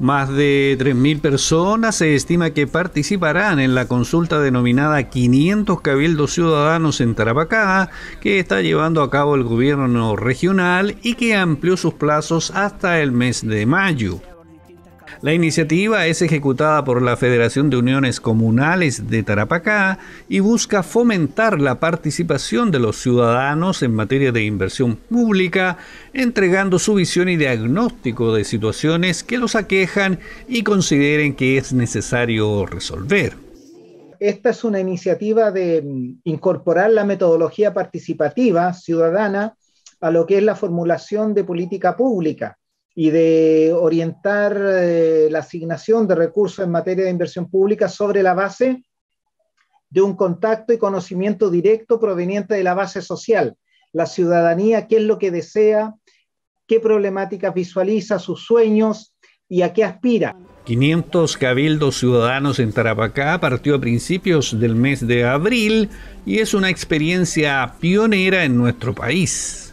Más de 3.000 personas se estima que participarán en la consulta denominada 500 Cabildos Ciudadanos en Tarapacá, que está llevando a cabo el gobierno regional y que amplió sus plazos hasta el mes de mayo. La iniciativa es ejecutada por la Federación de Uniones Comunales de Tarapacá y busca fomentar la participación de los ciudadanos en materia de inversión pública, entregando su visión y diagnóstico de situaciones que los aquejan y consideren que es necesario resolver. Esta es una iniciativa de mm, incorporar la metodología participativa ciudadana a lo que es la formulación de política pública y de orientar eh, la asignación de recursos en materia de inversión pública sobre la base de un contacto y conocimiento directo proveniente de la base social, la ciudadanía, qué es lo que desea, qué problemáticas visualiza, sus sueños y a qué aspira. 500 cabildos ciudadanos en Tarapacá partió a principios del mes de abril y es una experiencia pionera en nuestro país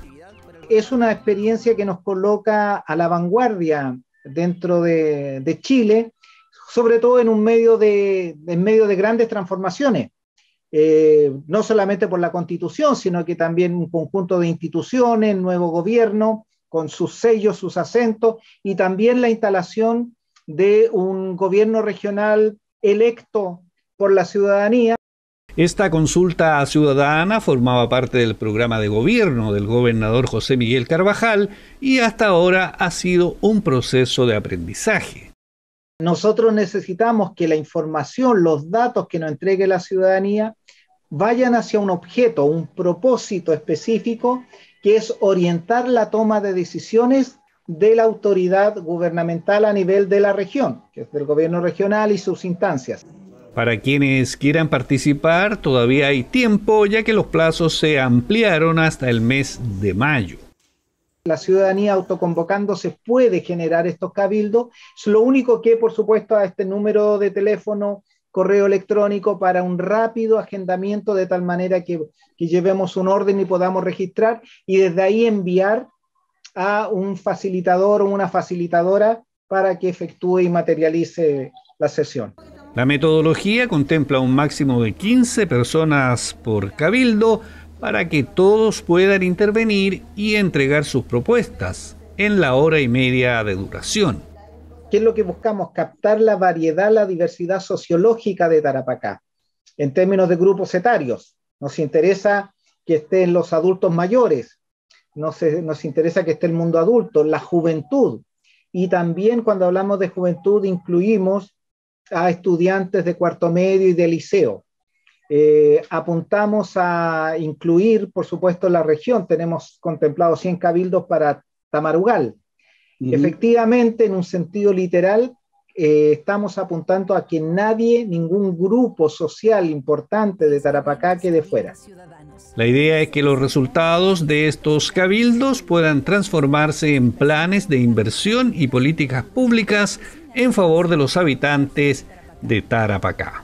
es una experiencia que nos coloca a la vanguardia dentro de, Chile, sobre todo en un medio de, en medio de grandes transformaciones. Eh, no solamente por la constitución, sino que también un conjunto de instituciones, nuevo gobierno, con sus sellos, sus acentos, y también la instalación de un gobierno regional electo por la ciudadanía, esta consulta ciudadana formaba parte del programa de gobierno del gobernador José Miguel Carvajal y hasta ahora ha sido un proceso de aprendizaje. Nosotros necesitamos que la información, los datos que nos entregue la ciudadanía vayan hacia un objeto, un propósito específico, que es orientar la toma de decisiones de la autoridad gubernamental a nivel de la región, que es del gobierno regional y sus instancias. Para quienes quieran participar, todavía hay tiempo, ya que los plazos se ampliaron hasta el mes de mayo. La ciudadanía autoconvocándose puede generar estos cabildos. Es lo único que, por supuesto, a este número de teléfono, correo electrónico, para un rápido agendamiento de tal manera que, que llevemos un orden y podamos registrar y desde ahí enviar a un facilitador o una facilitadora para que efectúe y materialice la sesión. La metodología contempla un máximo de 15 personas por cabildo para que todos puedan intervenir y entregar sus propuestas en la hora y media de duración. ¿Qué es lo que buscamos? Captar la variedad, la diversidad sociológica de Tarapacá en términos de grupos etarios. Nos interesa que estén los adultos mayores, nos, eh, nos interesa que esté el mundo adulto, la juventud. Y también cuando hablamos de juventud incluimos a estudiantes de cuarto medio y de liceo. Eh, apuntamos a incluir, por supuesto, la región. Tenemos contemplado 100 cabildos para Tamarugal. Efectivamente, en un sentido literal, eh, estamos apuntando a que nadie, ningún grupo social importante de Tarapacá quede fuera. La idea es que los resultados de estos cabildos puedan transformarse en planes de inversión y políticas públicas en favor de los habitantes de Tarapacá.